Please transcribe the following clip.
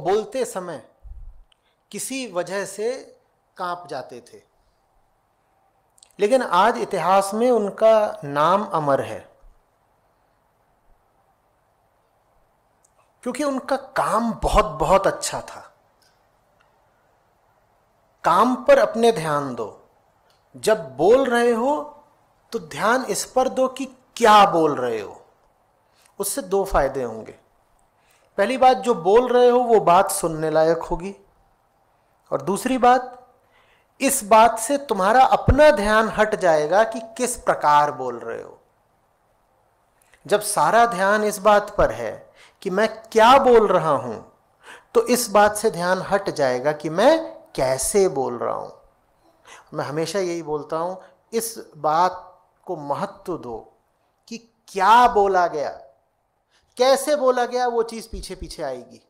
बोलते समय किसी वजह से कांप जाते थे लेकिन आज इतिहास में उनका नाम अमर है क्योंकि उनका काम बहुत बहुत अच्छा था काम पर अपने ध्यान दो जब बोल रहे हो तो ध्यान इस पर दो कि क्या बोल रहे हो उससे दो फायदे होंगे पहली बात जो बोल रहे हो वो बात सुनने लायक होगी और दूसरी बात इस बात से तुम्हारा अपना ध्यान हट जाएगा कि किस प्रकार बोल रहे हो जब सारा ध्यान इस बात पर है कि मैं क्या बोल रहा हूं तो इस बात से ध्यान हट जाएगा कि मैं कैसे बोल रहा हूं मैं हमेशा यही बोलता हूं इस बात को महत्व दो कि क्या बोला गया कैसे बोला गया वो चीज़ पीछे पीछे आएगी